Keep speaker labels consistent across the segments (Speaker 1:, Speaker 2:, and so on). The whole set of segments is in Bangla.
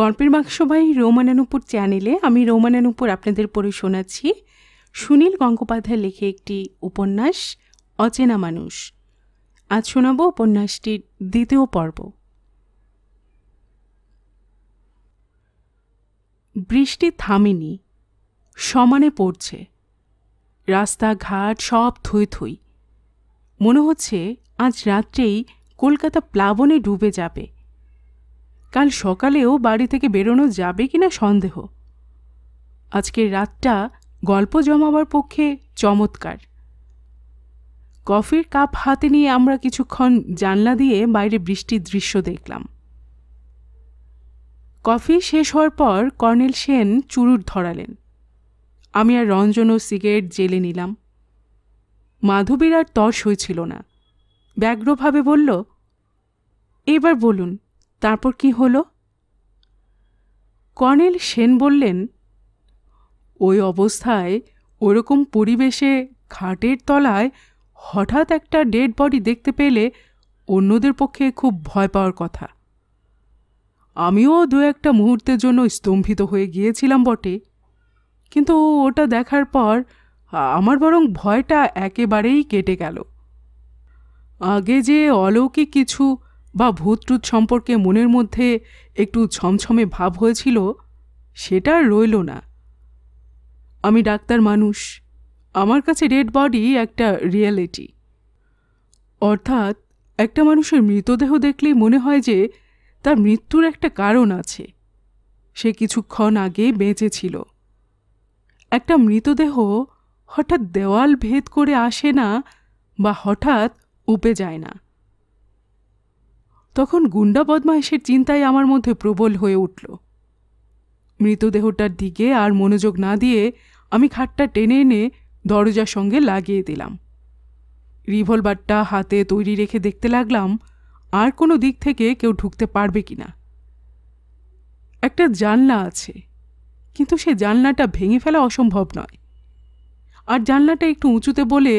Speaker 1: গল্পের বাক্সবাই রোমানানুপুর চ্যানেলে আমি রোমানানুপুর আপনাদের পড়ে শোনাচ্ছি সুনীল গঙ্গোপাধ্যায় লেখে একটি উপন্যাস অচেনা মানুষ আজ শোনাব উপন্যাসটির দ্বিতীয় পর্ব বৃষ্টি থামেনি সমানে পড়ছে রাস্তাঘাট সব থই থই মনে হচ্ছে আজ রাত্রেই কলকাতা প্লাবনে ডুবে যাবে কাল সকালেও বাড়ি থেকে বেরোনো যাবে কিনা সন্দেহ আজকের রাতটা গল্প জমাবার পক্ষে চমৎকার কফির কাপ হাতে নিয়ে আমরা কিছুক্ষণ জানলা দিয়ে বাইরে বৃষ্টির দৃশ্য দেখলাম কফি শেষ হওয়ার পর কর্নেল সেন চুরুট ধরালেন আমি আর রঞ্জন ও সিগারেট জেলে নিলাম মাধবীর আর তর্স হয়েছিল না ব্যগ্রভাবে বলল এবার বলুন তারপর কি হলো কর্নেল সেন বললেন ওই অবস্থায় ওরকম পরিবেশে খাটের তলায় হঠাৎ একটা ডেড বডি দেখতে পেলে অন্যদের পক্ষে খুব ভয় পাওয়ার কথা আমিও দু একটা মুহূর্তের জন্য স্তম্ভিত হয়ে গিয়েছিলাম বটে কিন্তু ওটা দেখার পর আমার বরং ভয়টা একেবারেই কেটে গেল আগে যে অলৌকিক কিছু বা ভূতটুত সম্পর্কে মনের মধ্যে একটু ছমছমে ভাব হয়েছিল সেটা আর রইল না আমি ডাক্তার মানুষ আমার কাছে ডেড বডি একটা রিয়েলিটি অর্থাৎ একটা মানুষের মৃতদেহ দেখলেই মনে হয় যে তার মৃত্যুর একটা কারণ আছে সে কিছুক্ষণ আগে বেঁচে ছিল একটা মৃতদেহ হঠাৎ দেওয়াল ভেদ করে আসে না বা হঠাৎ উপে যায় না তখন বদমাইশের চিন্তাই আমার মধ্যে প্রবল হয়ে উঠল মৃতদেহটার দিকে আর মনোযোগ না দিয়ে আমি খাটটা টেনে এনে দরজার সঙ্গে লাগিয়ে দিলাম রিভলভারটা হাতে তৈরি রেখে দেখতে লাগলাম আর কোনো দিক থেকে কেউ ঢুকতে পারবে কি না একটা জানলা আছে কিন্তু সে জানলাটা ভেঙে ফেলা অসম্ভব নয় আর জানলাটা একটু উঁচুতে বলে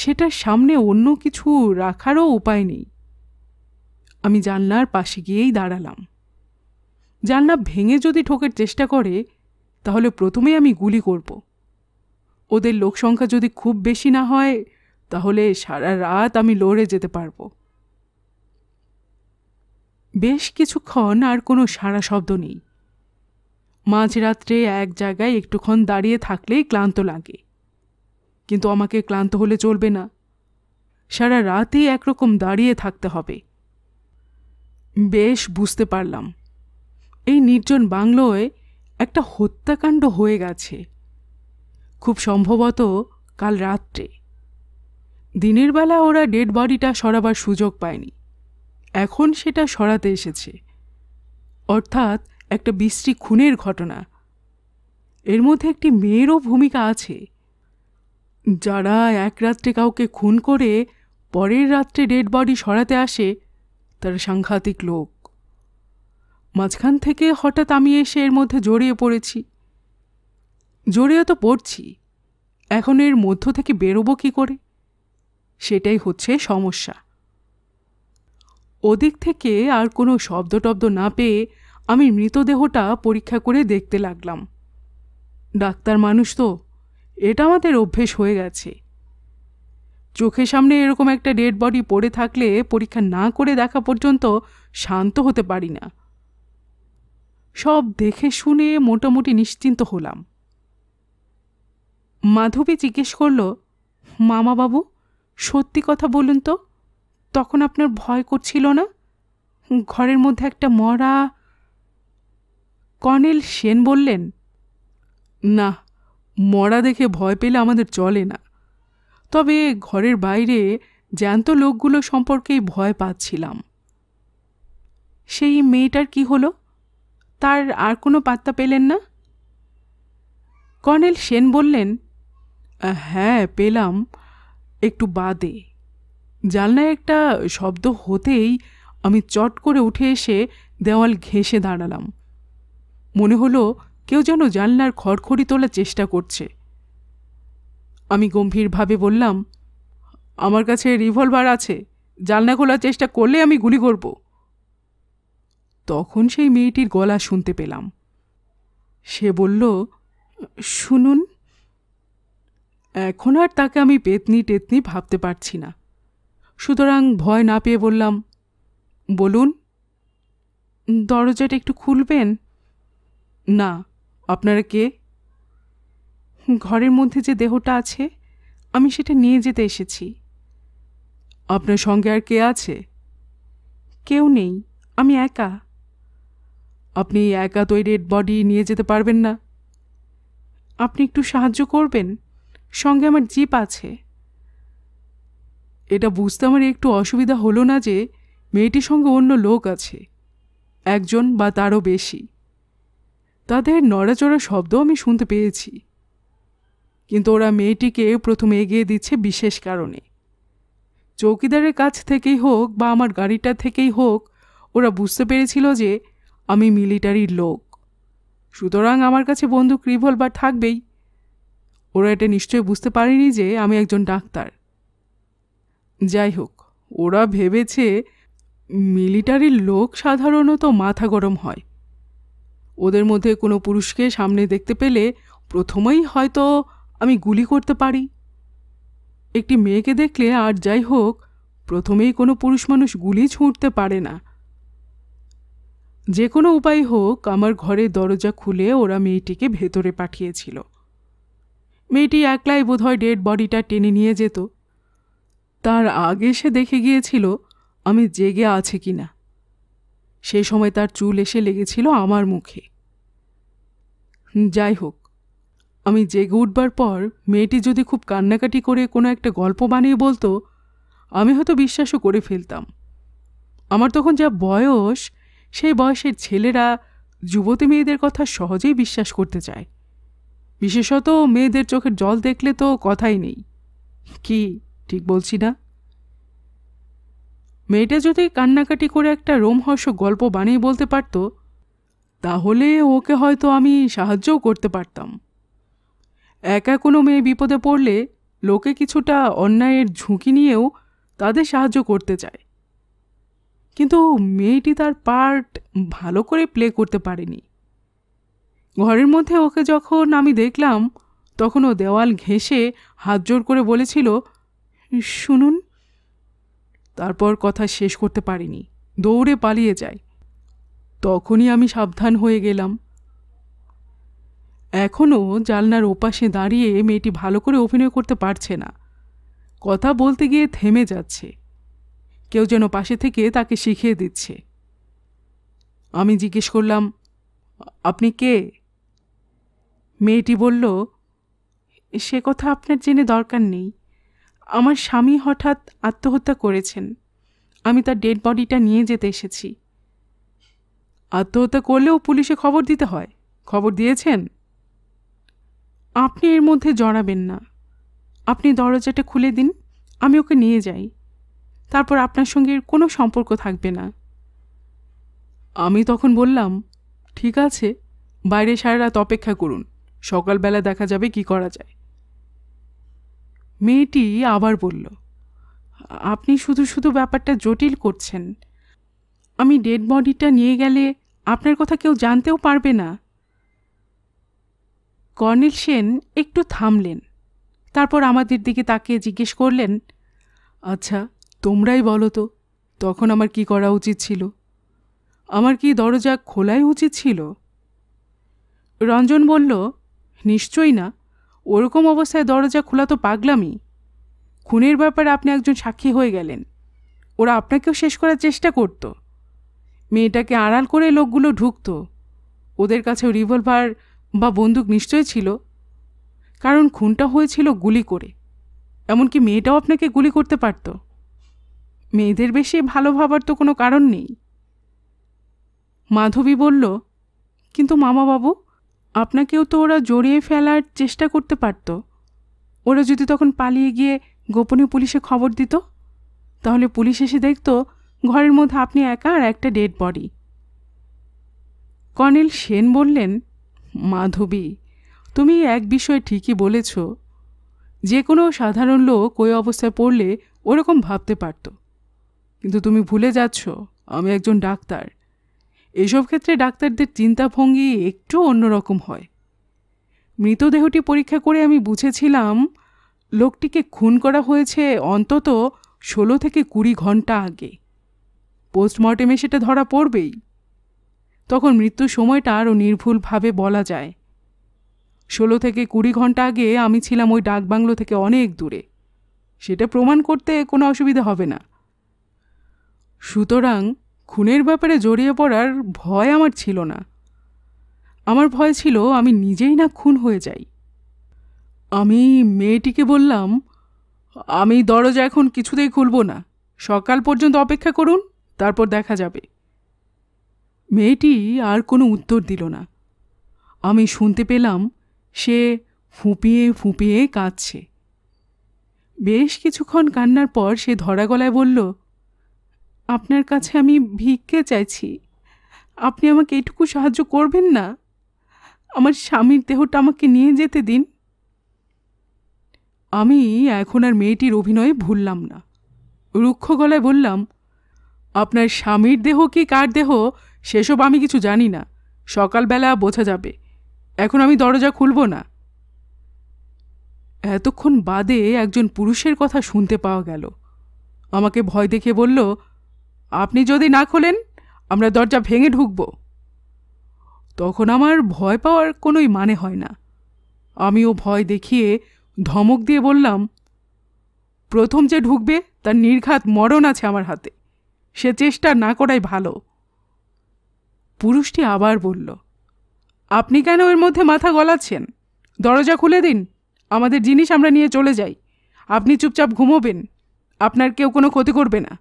Speaker 1: সেটার সামনে অন্য কিছু রাখারও উপায় নেই আমি জানলার পাশে গিয়েই দাঁড়ালাম জানলা ভেঙে যদি ঠোকের চেষ্টা করে তাহলে প্রথমে আমি গুলি করব ওদের লোকসংখ্যা যদি খুব বেশি না হয় তাহলে সারা রাত আমি লড়ে যেতে পারব বেশ কিছুক্ষণ আর কোনো সারা শব্দ নেই মাঝরাত্রে এক জায়গায় একটুক্ষণ দাঁড়িয়ে থাকলেই ক্লান্ত লাগে কিন্তু আমাকে ক্লান্ত হলে চলবে না সারা রাতেই একরকম দাঁড়িয়ে থাকতে হবে বেশ বুঝতে পারলাম এই নির্জন বাংলোয় একটা হত্যাকাণ্ড হয়ে গেছে খুব সম্ভবত কাল রাত্রে দিনের বেলা ওরা ডেড বডিটা সরাবার সুযোগ পায়নি এখন সেটা সরাতে এসেছে অর্থাৎ একটা বিশ্রী খুনের ঘটনা এর মধ্যে একটি মেয়েরও ভূমিকা আছে যারা এক রাত্রে কাউকে খুন করে পরের রাত্রে ডেড বডি সরাতে আসে তার সাংঘাতিক লোক মাঝখান থেকে হঠাৎ আমি এসে এর মধ্যে জড়িয়ে পড়েছি জড়িয়ে তো পড়ছি এখন এর মধ্য থেকে বেরোবো কি করে সেটাই হচ্ছে সমস্যা ওদিক থেকে আর কোনো শব্দ টব্দ না পেয়ে আমি মৃতদেহটা পরীক্ষা করে দেখতে লাগলাম ডাক্তার মানুষ তো এটা আমাদের অভ্যেস হয়ে গেছে চোখের সামনে এরকম একটা ডেড বডি পড়ে থাকলে পরীক্ষা না করে দেখা পর্যন্ত শান্ত হতে পারি না সব দেখে শুনে মোটামুটি নিশ্চিন্ত হলাম মাধবী জিজ্ঞেস করল মামা বাবু সত্যি কথা বলুন তো তখন আপনার ভয় করছিল না ঘরের মধ্যে একটা মরা কর্নেল সেন বললেন না মরা দেখে ভয় পেলে আমাদের চলে না তবে ঘরের বাইরে জ্যান্ত লোকগুলো সম্পর্কেই ভয় পাচ্ছিলাম সেই মেয়েটার কি হলো তার আর কোনো পাত্তা পেলেন না কর্নেল সেন বললেন হ্যাঁ পেলাম একটু বাদে জানলায় একটা শব্দ হতেই আমি চট করে উঠে এসে দেওয়াল ঘেঁষে দাঁড়ালাম মনে হলো কেউ যেন জানলার খড়খড়ি তোলার চেষ্টা করছে আমি গম্ভীরভাবে বললাম আমার কাছে রিভলভার আছে জালনা খোলার চেষ্টা করলে আমি গুলি করব তখন সেই মেয়েটির গলা শুনতে পেলাম সে বলল শুনুন এখন আর তাকে আমি পেতনি টেতনি ভাবতে পারছি না সুতরাং ভয় না পেয়ে বললাম বলুন দরজাটা একটু খুলবেন না আপনারা কে ঘরের মধ্যে যে দেহটা আছে আমি সেটা নিয়ে যেতে এসেছি আপনার সঙ্গে আর কে আছে কেউ নেই আমি একা আপনি একা তো ডেড বডি নিয়ে যেতে পারবেন না আপনি একটু সাহায্য করবেন সঙ্গে আমার জিপ আছে এটা বুঝতে আমার একটু অসুবিধা হলো না যে মেয়েটির সঙ্গে অন্য লোক আছে একজন বা তারও বেশি তাদের নড়াচড়া শব্দ আমি শুনতে পেয়েছি কিন্তু ওরা মেয়েটিকে প্রথমে এগিয়ে দিচ্ছে বিশেষ কারণে চৌকিদারের কাছ থেকেই হোক বা আমার গাড়িটা থেকেই হোক ওরা বুঝতে পেরেছিল যে আমি মিলিটারির লোক সুতরাং আমার কাছে বন্দুক রিভলভার থাকবেই ওরা এটা নিশ্চয়ই বুঝতে পারেনি যে আমি একজন ডাক্তার যাই হোক ওরা ভেবেছে মিলিটারির লোক সাধারণত মাথা গরম হয় ওদের মধ্যে কোনো পুরুষকে সামনে দেখতে পেলে প্রথমেই হয়তো আমি গুলি করতে পারি একটি মেয়েকে দেখলে আর যাই হোক প্রথমেই কোনো পুরুষ মানুষ গুলি ছুঁড়তে পারে না যে কোনো উপায় হোক আমার ঘরের দরজা খুলে ওরা মেয়েটিকে ভেতরে পাঠিয়েছিল মেয়েটি একলাই বোধহয় ডেড বডিটা টেনে নিয়ে যেত তার আগে সে দেখে গিয়েছিল আমি জেগে আছে কি না সে সময় তার চুল এসে লেগেছিল আমার মুখে যাই হোক আমি জেগে উঠবার পর মেয়েটি যদি খুব কান্নাকাটি করে কোনো একটা গল্প বানিয়ে বলতো আমি হয়তো বিশ্বাসও করে ফেলতাম আমার তখন যা বয়স সেই বয়সের ছেলেরা যুবতী মেয়েদের কথা সহজেই বিশ্বাস করতে চায় বিশেষত মেয়েদের চোখের জল দেখলে তো কথাই নেই কি ঠিক বলছি না মেয়েটা যদি কান্নাকাটি করে একটা রোমহর্ষক গল্প বানিয়ে বলতে পারত তাহলে ওকে হয়তো আমি সাহায্যও করতে পারতাম একা কোনো মেয়ে বিপদে পড়লে লোকে কিছুটা অন্যায়ের ঝুঁকি নিয়েও তাদের সাহায্য করতে চায় কিন্তু মেয়েটি তার পার্ট ভালো করে প্লে করতে পারেনি ঘরের মধ্যে ওকে যখন আমি দেখলাম তখন ও দেওয়াল ঘেঁষে হাত জোর করে বলেছিল শুনুন তারপর কথা শেষ করতে পারিনি দৌড়ে পালিয়ে যায় তখনই আমি সাবধান হয়ে গেলাম এখনও জালনার ওপাশে দাঁড়িয়ে মেয়েটি ভালো করে অভিনয় করতে পারছে না কথা বলতে গিয়ে থেমে যাচ্ছে কেউ যেন পাশে থেকে তাকে শিখিয়ে দিচ্ছে আমি জিজ্ঞেস করলাম আপনি কে মেয়েটি বলল সে কথা আপনার জেনে দরকার নেই আমার স্বামী হঠাৎ আত্মহত্যা করেছেন আমি তার ডেড বডিটা নিয়ে যেতে এসেছি আত্মহত্যা করলেও পুলিশে খবর দিতে হয় খবর দিয়েছেন আপনি এর মধ্যে জড়াবেন না আপনি দরজাটা খুলে দিন আমি ওকে নিয়ে যাই তারপর আপনার সঙ্গে কোনো সম্পর্ক থাকবে না আমি তখন বললাম ঠিক আছে বাইরে সারা রাত অপেক্ষা করুন সকালবেলা দেখা যাবে কি করা যায় মেয়েটি আবার বলল আপনি শুধু শুধু ব্যাপারটা জটিল করছেন আমি ডেড বডিটা নিয়ে গেলে আপনার কথা কেউ জানতেও পারবে না কর্নেল সেন একটু থামলেন তারপর আমাদের দিকে তাকে জিজ্ঞেস করলেন আচ্ছা তোমরাই বলো তো তখন আমার কি করা উচিত ছিল আমার কি দরজা খোলাই উচিত ছিল রঞ্জন বলল নিশ্চয়ই না ওরকম অবস্থায় দরজা খোলা তো পাগলামই খুনের ব্যাপারে আপনি একজন সাক্ষী হয়ে গেলেন ওরা আপনাকেও শেষ করার চেষ্টা করত মেয়েটাকে আড়াল করে লোকগুলো ঢুকত ওদের কাছে রিভলভার বা বন্দুক নিশ্চয় ছিল কারণ খুনটা হয়েছিল গুলি করে এমনকি মেয়েটাও আপনাকে গুলি করতে পারত মেয়েদের বেশি ভালো ভাবার তো কোনো কারণ নেই মাধবী বলল কিন্তু মামা বাবু আপনাকেও তো ওরা জড়িয়ে ফেলার চেষ্টা করতে পারত ওরা যদি তখন পালিয়ে গিয়ে গোপনে পুলিশে খবর দিত তাহলে পুলিশ এসে দেখত ঘরের মধ্যে আপনি একা আর একটা ডেড বডি কর্নেল সেন বললেন মাধবী তুমি এক বিষয় ঠিকই বলেছ যে কোনো সাধারণ লোক ওই অবস্থায় পড়লে ওরকম ভাবতে পারত কিন্তু তুমি ভুলে যাচ্ছ আমি একজন ডাক্তার এসব ক্ষেত্রে ডাক্তারদের চিন্তাভঙ্গি একটু অন্যরকম হয় মৃতদেহটি পরীক্ষা করে আমি বুঝেছিলাম লোকটিকে খুন করা হয়েছে অন্তত ষোলো থেকে কুড়ি ঘন্টা আগে পোস্টমর্টেমে সেটা ধরা পড়বেই তখন মৃত্যুর সময়টা আরও নির্ভুলভাবে বলা যায় ষোলো থেকে কুড়ি ঘন্টা আগে আমি ছিলাম ওই ডাকবাংলো থেকে অনেক দূরে সেটা প্রমাণ করতে কোনো অসুবিধা হবে না সুতরাং খুনের ব্যাপারে জড়িয়ে পড়ার ভয় আমার ছিল না আমার ভয় ছিল আমি নিজেই না খুন হয়ে যাই আমি মেয়েটিকে বললাম আমি দরজা এখন কিছুতেই খুলব না সকাল পর্যন্ত অপেক্ষা করুন তারপর দেখা যাবে মেয়েটি আর কোনো উত্তর দিল না আমি শুনতে পেলাম সে ফুঁপিয়ে ফুঁপিয়ে কাঁদছে বেশ কিছুক্ষণ কান্নার পর সে ধরা গলায় বলল আপনার কাছে আমি ভিক্ষে চাইছি আপনি আমাকে এটুকু সাহায্য করবেন না আমার স্বামীর দেহটা আমাকে নিয়ে যেতে দিন আমি এখন আর মেয়েটির অভিনয়ে ভুললাম না রুক্ষ গলায় বললাম আপনার স্বামীর দেহ কি কার দেহ সেসব আমি কিছু জানি না সকালবেলা বোঝা যাবে এখন আমি দরজা খুলব না এতক্ষণ বাদে একজন পুরুষের কথা শুনতে পাওয়া গেল আমাকে ভয় দেখে বলল আপনি যদি না খোলেন আমরা দরজা ভেঙে ঢুকব তখন আমার ভয় পাওয়ার কোনোই মানে হয় না আমিও ভয় দেখিয়ে ধমক দিয়ে বললাম প্রথম যে ঢুকবে তার নির্ঘাত মরণ আছে আমার হাতে সে চেষ্টা না করাই ভালো পুরুষটি আবার বলল আপনি কেন এর মধ্যে মাথা গলাচ্ছেন দরজা খুলে দিন আমাদের জিনিস আমরা নিয়ে চলে যাই আপনি চুপচাপ ঘুমোবেন আপনার কেউ কোনো ক্ষতি করবে না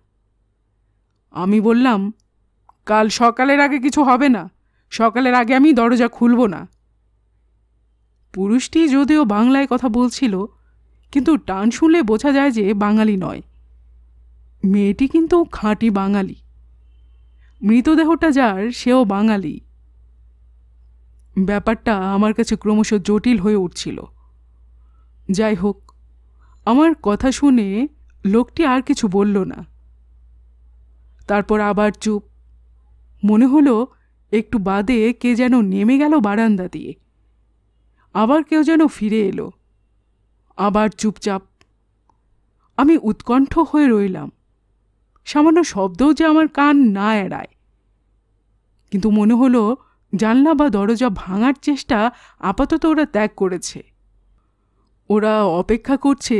Speaker 1: আমি বললাম কাল সকালের আগে কিছু হবে না সকালের আগে আমি দরজা খুলব না পুরুষটি যদিও বাংলায় কথা বলছিল কিন্তু টান শুনলে বোঝা যায় যে বাঙালি নয় মেয়েটি কিন্তু খাঁটি বাঙালি মৃতদেহটা যার সেও বাঙালি ব্যাপারটা আমার কাছে ক্রমশ জটিল হয়ে উঠছিল যাই হোক আমার কথা শুনে লোকটি আর কিছু বলল না তারপর আবার চুপ মনে হলো একটু বাদে কে যেন নেমে গেল বারান্দা দিয়ে আবার কেউ যেন ফিরে এলো আবার চুপচাপ আমি উৎকণ্ঠ হয়ে রইলাম সামান্য শব্দও যে আমার কান না এড়ায় কিন্তু মনে হলো জানলা বা দরজা ভাঙার চেষ্টা আপাতত ওরা ত্যাগ করেছে ওরা অপেক্ষা করছে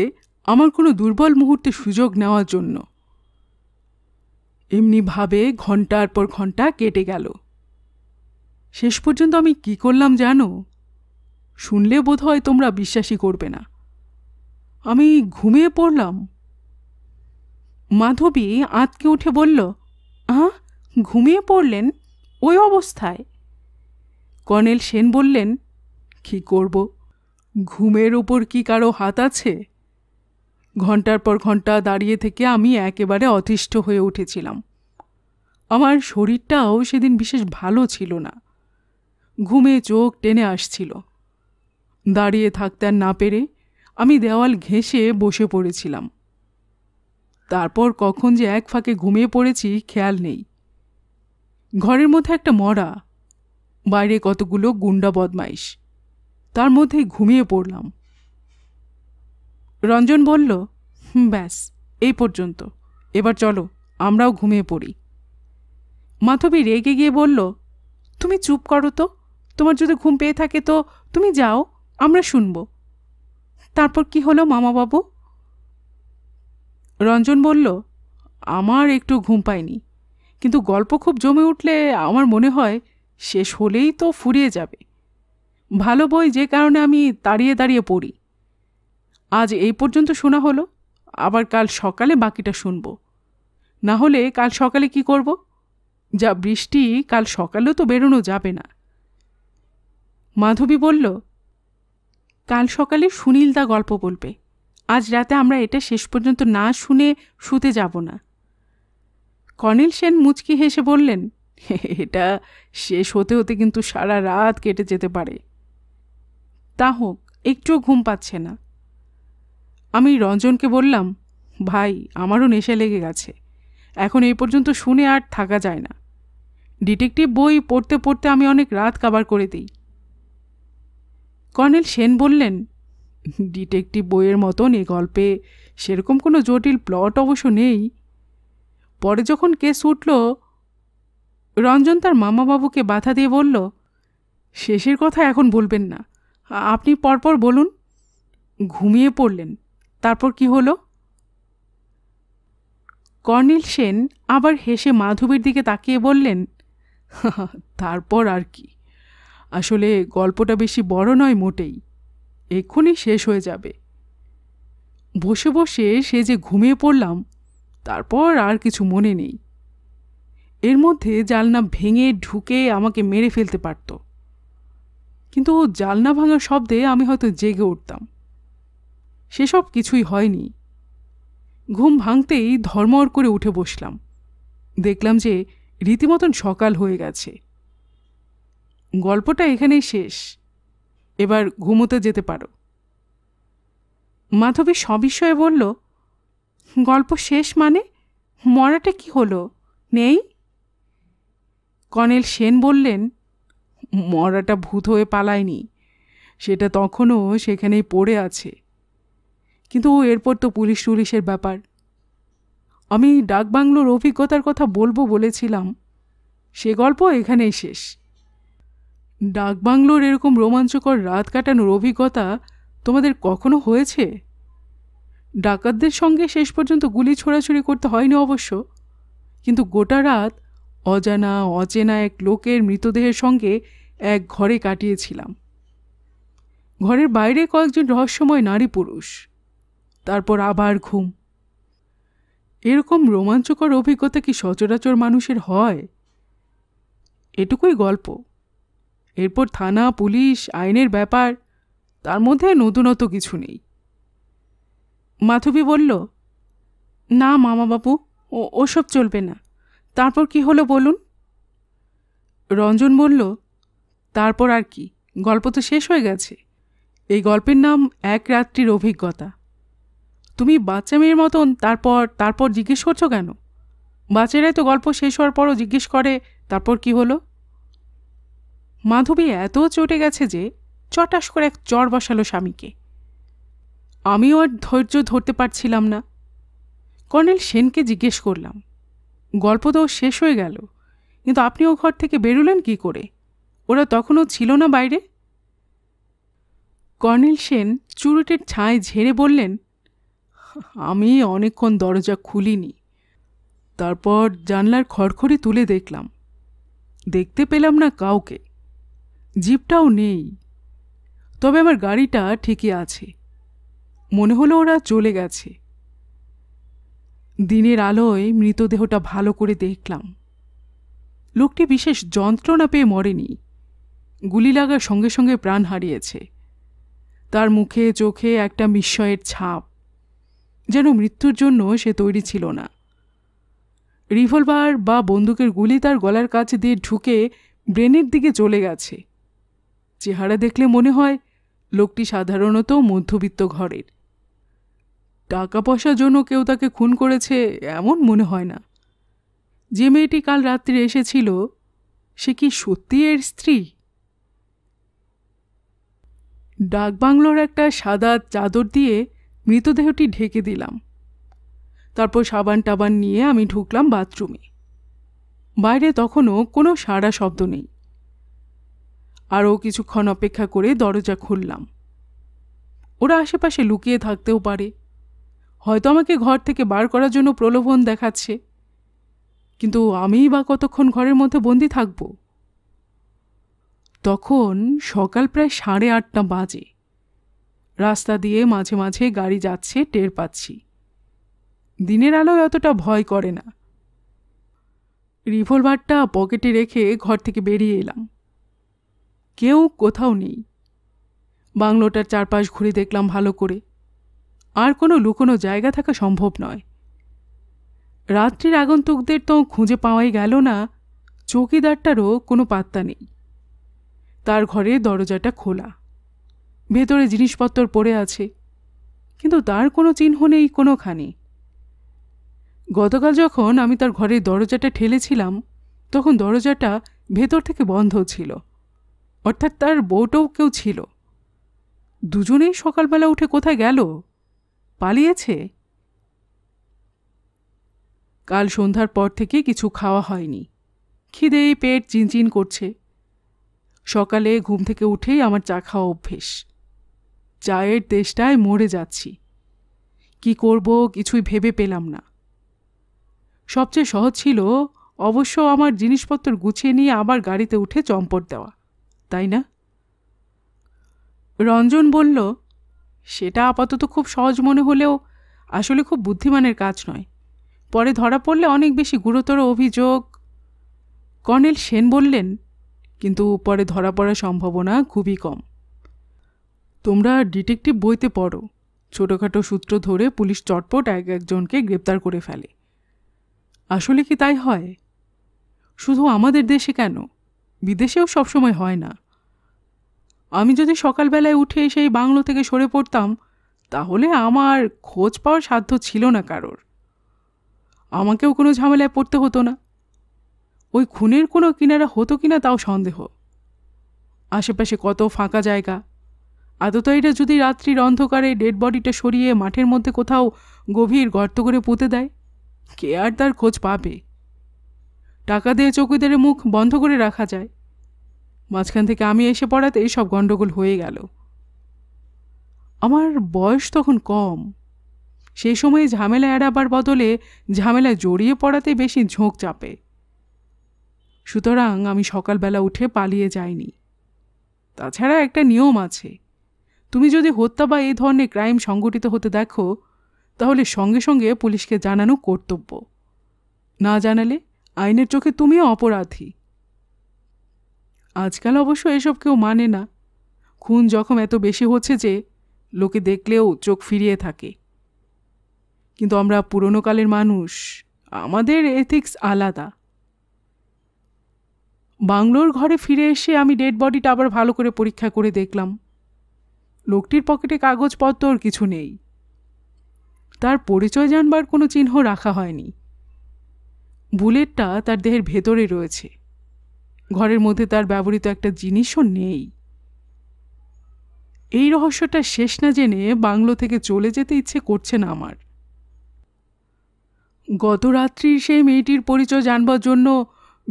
Speaker 1: আমার কোনো দুর্বল মুহূর্তে সুযোগ নেওয়ার জন্য এমনিভাবে ঘন্টার পর ঘন্টা কেটে গেল শেষ পর্যন্ত আমি কি করলাম জানো শুনলে বোধ হয় তোমরা বিশ্বাসই করবে না আমি ঘুমিয়ে পড়লাম মাধবী আঁতকে উঠে বলল আহ ঘুমিয়ে পড়লেন ওই অবস্থায় কর্নেল সেন বললেন কি করব ঘুমের ওপর কি কারো হাত আছে ঘন্টার পর ঘন্টা দাঁড়িয়ে থেকে আমি একেবারে অতিষ্ঠ হয়ে উঠেছিলাম আমার শরীরটাও সেদিন বিশেষ ভালো ছিল না ঘুমে চোখ টেনে আসছিল দাঁড়িয়ে থাকতে না পেরে আমি দেওয়াল ঘেঁষে বসে পড়েছিলাম তারপর কখন যে এক ফাঁকে ঘুমিয়ে পড়েছি খেয়াল নেই ঘরের মধ্যে একটা মরা বাইরে কতগুলো গুন্ডা বদমাইশ তার মধ্যে ঘুমিয়ে পড়লাম রঞ্জন বলল ব্যাস এই পর্যন্ত এবার চলো আমরাও ঘুমিয়ে পড়ি মাধবী রেগে গিয়ে বলল তুমি চুপ করো তো তোমার যদি ঘুম পেয়ে থাকে তো তুমি যাও আমরা শুনব তারপর কি হলো মামা বাবু রঞ্জন বলল আমার একটু ঘুম পায়নি কিন্তু গল্প খুব জমে উঠলে আমার মনে হয় শেষ হলেই তো ফুরিয়ে যাবে ভালো বই যে কারণে আমি দাঁড়িয়ে দাঁড়িয়ে পড়ি আজ এই পর্যন্ত শোনা হলো আবার কাল সকালে বাকিটা শুনব না হলে কাল সকালে কি করব যা বৃষ্টি কাল সকালেও তো বেরোনো যাবে না মাধবী বলল কাল সকালে সুনীলদা গল্প বলবে আজ রাতে আমরা এটা শেষ পর্যন্ত না শুনে শুতে যাব না কর্নেল সেন মুচকি হেসে বললেন এটা শেষ হতে হতে কিন্তু সারা রাত কেটে যেতে পারে তা হোক একটুও ঘুম পাচ্ছে না আমি রঞ্জনকে বললাম ভাই আমারও নেশা লেগে গেছে এখন এই পর্যন্ত শুনে আর থাকা যায় না ডিটেকটিভ বই পড়তে পড়তে আমি অনেক রাত কাবার করে দিই কর্নেল সেন বললেন ডিটেকটিভ বইয়ের মতন এ গল্পে সেরকম কোনো জটিল প্লট অবশ্য নেই পরে যখন কেস উঠল রঞ্জন তার মামাবাবুকে বাধা দিয়ে বলল শেষের কথা এখন বলবেন না আপনি পরপর বলুন ঘুমিয়ে পড়লেন তারপর কি হলো কর্নিল সেন আবার হেসে মাধবীর দিকে তাকিয়ে বললেন তারপর আর কি আসলে গল্পটা বেশি বড় নয় মোটেই এক্ষুনি শেষ হয়ে যাবে বসে বসে সে যে ঘুমিয়ে পড়লাম তারপর আর কিছু মনে নেই এর মধ্যে জালনা ভেঙে ঢুকে আমাকে মেরে ফেলতে পারত কিন্তু জালনা ভাঙার শব্দে আমি হয়তো জেগে উঠতাম সেসব কিছুই হয়নি ঘুম ভাঙতেই ধর্মর করে উঠে বসলাম দেখলাম যে রীতিমতন সকাল হয়ে গেছে গল্পটা এখানেই শেষ এবার ঘুমোতে যেতে পারো মাধবী সবিস্ময়ে বলল গল্প শেষ মানে মরাটা কি হলো নেই কনেল সেন বললেন মরাটা ভূত হয়ে পালায়নি সেটা তখনও সেখানেই পড়ে আছে কিন্তু এরপর তো পুলিশ টুলিশের ব্যাপার আমি ডাকবাংলোর অভিজ্ঞতার কথা বলবো বলেছিলাম সে গল্প এখানেই শেষ ডাকবাংলোর এরকম রোমাঞ্চকর রাত কাটানোর অভিজ্ঞতা তোমাদের কখনো হয়েছে ডাকাতদের সঙ্গে শেষ পর্যন্ত গুলি ছোড়াছুড়ি করতে হয়নি অবশ্য কিন্তু গোটা রাত অজানা অচেনা এক লোকের মৃতদেহের সঙ্গে এক ঘরে কাটিয়েছিলাম ঘরের বাইরে কয়েকজন রহস্যময় নারী পুরুষ তারপর আবার ঘুম এরকম রোমাঞ্চকর অভিজ্ঞতা কি সচরাচর মানুষের হয় এটুকুই গল্প এরপর থানা পুলিশ আইনের ব্যাপার তার মধ্যে নতুনত্ব কিছু নেই মাধবী বলল না মামা বাবু ও ওসব চলবে না তারপর কি হলো বলুন রঞ্জন বলল তারপর আর কি গল্প তো শেষ হয়ে গেছে এই গল্পের নাম এক রাত্রির অভিজ্ঞতা তুমি বাচ্চা মেয়ের মতন তারপর তারপর জিজ্ঞেস করছো কেন বাচ্চারাই তো গল্প শেষ হওয়ার পরও জিজ্ঞেস করে তারপর কি হলো মাধবী এত চটে গেছে যে চটাস করে এক চর বসালো স্বামীকে আমিও আর ধৈর্য ধরতে পারছিলাম না কর্নেল সেনকে জিজ্ঞেস করলাম গল্প তো শেষ হয়ে গেল কিন্তু আপনি ও ঘর থেকে বেরোলেন কি করে ওরা তখনও ছিল না বাইরে কর্নেল সেন চুরুটের ছায় ঝেড়ে বললেন আমি অনেকক্ষণ দরজা খুলিনি তারপর জানলার খড়খড়ি তুলে দেখলাম দেখতে পেলাম না কাউকে জিপটাও নেই তবে আমার গাড়িটা ঠিকই আছে মনে হলো ওরা চলে গেছে দিনের আলোয় মৃতদেহটা ভালো করে দেখলাম লোকটি বিশেষ যন্ত্রণা পেয়ে মরেনি গুলি লাগার সঙ্গে সঙ্গে প্রাণ হারিয়েছে তার মুখে চোখে একটা বিস্ময়ের ছাপ যেন মৃত্যুর জন্য সে তৈরি ছিল না রিভলভার বা বন্দুকের গুলি তার গলার কাছে দিয়ে ঢুকে ব্রেনের দিকে চলে গেছে চেহারা দেখলে মনে হয় লোকটি সাধারণত মধ্যবিত্ত ঘরের টাকা পয়সার জন্য কেউ তাকে খুন করেছে এমন মনে হয় না যে মেয়েটি কাল রাত্রে এসেছিল সে কি সত্যি এর স্ত্রী ডাকবাংলোর একটা সাদা চাদর দিয়ে মৃতদেহটি ঢেকে দিলাম তারপর সাবান টাবান নিয়ে আমি ঢুকলাম বাথরুমে বাইরে তখনও কোনো সাড়া শব্দ নেই আরও কিছুক্ষণ অপেক্ষা করে দরজা খুললাম ওরা আশেপাশে লুকিয়ে থাকতেও পারে হয়তো আমাকে ঘর থেকে বার করার জন্য প্রলোভন দেখাচ্ছে কিন্তু আমিই বা কতক্ষণ ঘরের মধ্যে বন্দি থাকব তখন সকাল প্রায় সাড়ে আটটা বাজে রাস্তা দিয়ে মাঝে মাঝে গাড়ি যাচ্ছে টের পাচ্ছি দিনের আলোয় অতটা ভয় করে না রিভলভারটা পকেটে রেখে ঘর থেকে বেরিয়ে এলাম কেউ কোথাও নেই বাংলোটার চারপাশ ঘুরে দেখলাম ভালো করে আর কোনো লুকোনো জায়গা থাকা সম্ভব নয় রাত্রির আগন্তুকদের তো খুঁজে পাওয়াই গেল না চৌকিদারটারও কোনো পাত্তা নেই তার ঘরে দরজাটা খোলা ভেতরে জিনিসপত্র পড়ে আছে কিন্তু তার কোনো চিহ্ন নেই কোনোখানে গতকাল যখন আমি তার ঘরের দরজাটা ঠেলেছিলাম তখন দরজাটা ভেতর থেকে বন্ধ ছিল অর্থাৎ তার বউটাও কেউ ছিল দুজনেই সকালবেলা উঠে কোথায় গেল পালিয়েছে কাল সন্ধ্যার পর থেকে কিছু খাওয়া হয়নি খিদেই পেট চিনচিন করছে সকালে ঘুম থেকে উঠেই আমার চা খাওয়া অভ্যেস চায়ের দেশটায় মরে যাচ্ছি কি করব কিছুই ভেবে পেলাম না সবচেয়ে সহজ ছিল অবশ্য আমার জিনিসপত্র গুছিয়ে নিয়ে আবার গাড়িতে উঠে চম্পট দেওয়া তাই না রঞ্জন বলল সেটা আপাতত খুব সহজ মনে হলেও আসলে খুব বুদ্ধিমানের কাজ নয় পরে ধরা পড়লে অনেক বেশি গুরুতর অভিযোগ কর্নেল সেন বললেন কিন্তু পরে ধরা পড়ার সম্ভাবনা খুবই কম তোমরা ডিটেকটিভ বইতে পড়ো ছোটোখাটো সূত্র ধরে পুলিশ চটপট এক একজনকে গ্রেপ্তার করে ফেলে আসলে কি তাই হয় শুধু আমাদের দেশে কেন বিদেশেও সবসময় হয় না আমি যদি সকালবেলায় উঠে সেই বাংলো থেকে সরে পড়তাম তাহলে আমার খোঁজ পাওয়ার সাধ্য ছিল না কারোর আমাকেও কোনো ঝামেলায় পড়তে হতো না ওই খুনের কোনো কিনারা হতো কিনা তাও সন্দেহ আশেপাশে কত ফাঁকা জায়গা আদতাইরা যদি রাত্রির অন্ধকারে ডেড বডিটা সরিয়ে মাঠের মধ্যে কোথাও গভীর গর্ত করে পুঁতে দেয় কে আর তার খোঁজ পাবে টাকা দিয়ে চৌকিদারের মুখ বন্ধ করে রাখা যায় মাঝখান থেকে আমি এসে পড়াতে সব গণ্ডগোল হয়ে গেল আমার বয়স তখন কম সেই সময়ে ঝামেলা এড়াবার বদলে ঝামেলা জড়িয়ে পড়াতে বেশি ঝোঁক চাপে সুতরাং আমি সকালবেলা উঠে পালিয়ে যাইনি তাছাড়া একটা নিয়ম আছে তুমি যদি হত্যা বা এই ধরনের ক্রাইম সংগঠিত হতে দেখো তাহলে সঙ্গে সঙ্গে পুলিশকে জানানো কর্তব্য না জানালে আইনের চোখে তুমিও অপরাধী আজকাল অবশ্য এসব কেউ মানে না খুন জখম এত বেশি হচ্ছে যে লোকে দেখলেও চোখ ফিরিয়ে থাকে কিন্তু আমরা পুরনো কালের মানুষ আমাদের এথিক্স আলাদা বাংলোর ঘরে ফিরে এসে আমি ডেড বডিটা আবার ভালো করে পরীক্ষা করে দেখলাম লোকটির পকেটে কাগজপত্র কিছু নেই তার পরিচয় জানবার কোনো চিহ্ন রাখা হয়নি বুলেটটা তার দেহের ভেতরে রয়েছে ঘরের মধ্যে তার ব্যবহৃত একটা জিনিসও নেই এই রহস্যটা শেষ না জেনে বাংলো থেকে চলে যেতে ইচ্ছে করছে না আমার গত রাত্রির সেই মেয়েটির পরিচয় জানবার জন্য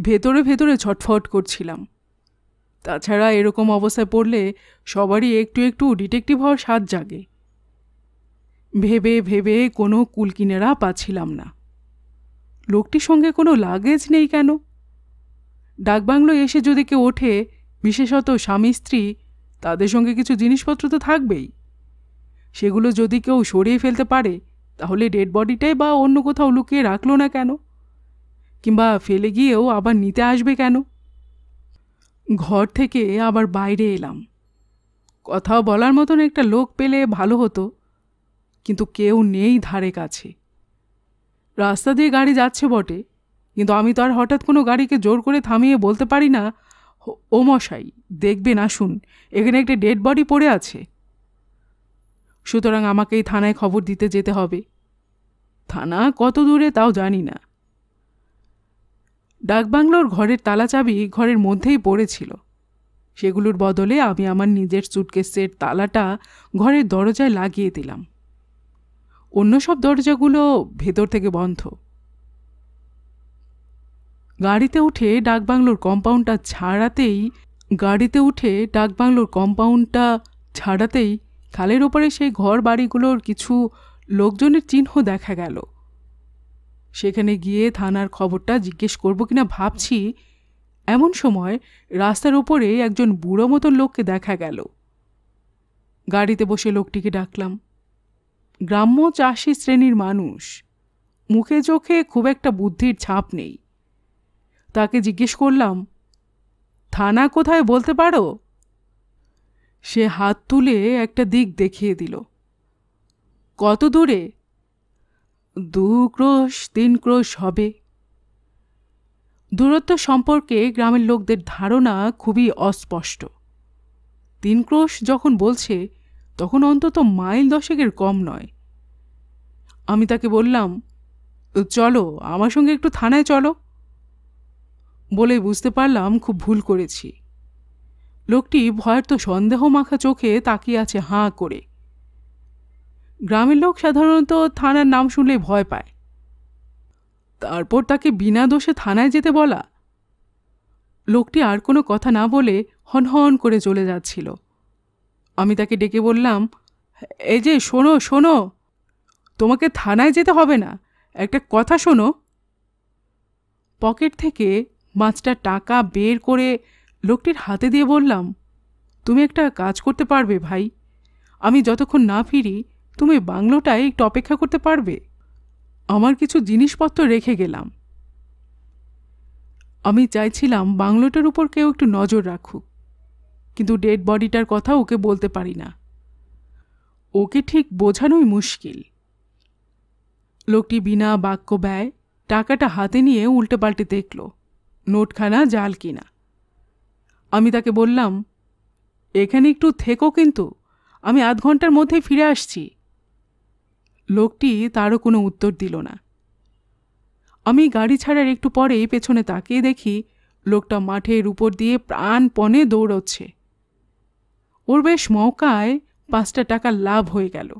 Speaker 1: ভেতরে ভেতরে ছটফট করছিলাম তাছাড়া এরকম অবস্থায় পড়লে সবারই একটু একটু ডিটেকটিভ হওয়ার স্বাদ জাগে ভেবে ভেবে কোনো কুলকিনেরা পাচ্ছিলাম না লোকটির সঙ্গে কোনো লাগেজ নেই কেন ডাকবাংলো এসে যদি কেউ ওঠে বিশেষত স্বামী স্ত্রী তাদের সঙ্গে কিছু জিনিসপত্র তো থাকবেই সেগুলো যদি কেউ সরিয়ে ফেলতে পারে তাহলে ডেড বডিটাই বা অন্য কোথাও লুকিয়ে রাখলো না কেন কিংবা ফেলে গিয়েও আবার নিতে আসবে কেন ঘর থেকে আবার বাইরে এলাম কথা বলার মতন একটা লোক পেলে ভালো হতো কিন্তু কেউ নেই ধারে কাছে রাস্তা দিয়ে গাড়ি যাচ্ছে বটে কিন্তু আমি তো আর হঠাৎ কোনো গাড়িকে জোর করে থামিয়ে বলতে পারি না ও মশাই দেখবেন আসুন এখানে একটা ডেড বডি পড়ে আছে সুতরাং আমাকেই থানায় খবর দিতে যেতে হবে থানা কত দূরে তাও জানি না ডাকবাংলোর ঘরের তালা চাবি ঘরের মধ্যেই পড়েছিল সেগুলোর বদলে আমি আমার নিজের সুটকেসের তালাটা ঘরের দরজায় লাগিয়ে দিলাম অন্য সব দরজাগুলো ভেতর থেকে বন্ধ গাড়িতে উঠে ডাকবাংলোর কম্পাউন্ডটা ছাড়াতেই গাড়িতে উঠে ডাকবাংলোর কম্পাউন্ডটা ছাড়াতেই খালের ওপারে সেই ঘর বাড়িগুলোর কিছু লোকজনের চিহ্ন দেখা গেল সেখানে গিয়ে থানার খবরটা জিজ্ঞেস করব কিনা ভাবছি এমন সময় রাস্তার ওপরে একজন বুড়ো মতো লোককে দেখা গেল গাড়িতে বসে লোকটিকে ডাকলাম গ্রাম্য চাষি শ্রেণীর মানুষ মুখে চোখে খুব একটা বুদ্ধির ছাপ নেই তাকে জিজ্ঞেস করলাম থানা কোথায় বলতে পারো সে হাত তুলে একটা দিক দেখিয়ে দিল কত দূরে দু ক্রোশ তিন ক্রোশ হবে দূরত্ব সম্পর্কে গ্রামের লোকদের ধারণা খুবই অস্পষ্ট তিন ক্রোশ যখন বলছে তখন অন্তত মাইল দশেকের কম নয় আমি তাকে বললাম চলো আমার সঙ্গে একটু থানায় চলো বলে বুঝতে পারলাম খুব ভুল করেছি লোকটি ভয়ের তো সন্দেহ মাখা চোখে তাকিয়ে আছে হাঁ করে গ্রামের লোক সাধারণত থানার নাম শুনলে ভয় পায় তারপর তাকে বিনা দোষে থানায় যেতে বলা লোকটি আর কোনো কথা না বলে হনহন করে চলে যাচ্ছিল আমি তাকে ডেকে বললাম এই যে শোনো শোনো তোমাকে থানায় যেতে হবে না একটা কথা শোনো পকেট থেকে মাছটা টাকা বের করে লোকটির হাতে দিয়ে বললাম তুমি একটা কাজ করতে পারবে ভাই আমি যতক্ষণ না ফিরি তুমি বাংলোটায় একটু অপেক্ষা করতে পারবে আমার কিছু জিনিসপত্র রেখে গেলাম আমি চাইছিলাম বাংলোটার উপর কেউ একটু নজর রাখুক কিন্তু ডেড বডিটার কথা ওকে বলতে পারি না ওকে ঠিক বোঝানোই মুশকিল লোকটি বিনা বাক্য ব্যয় টাকাটা হাতে নিয়ে উল্টে পাল্টে দেখলো নোটখানা জাল কিনা আমি তাকে বললাম এখানে একটু থেকো কিন্তু আমি আধ ঘন্টার মধ্যে ফিরে আসছি লোকটি তারও কোনো উত্তর দিল না আমি গাড়ি ছাড়ার একটু পরেই পেছনে তাকিয়ে দেখি লোকটা মাঠের উপর দিয়ে প্রাণপণে দৌড়চ্ছে ওর বেশ মৌকায় পাঁচটা টাকা লাভ হয়ে গেল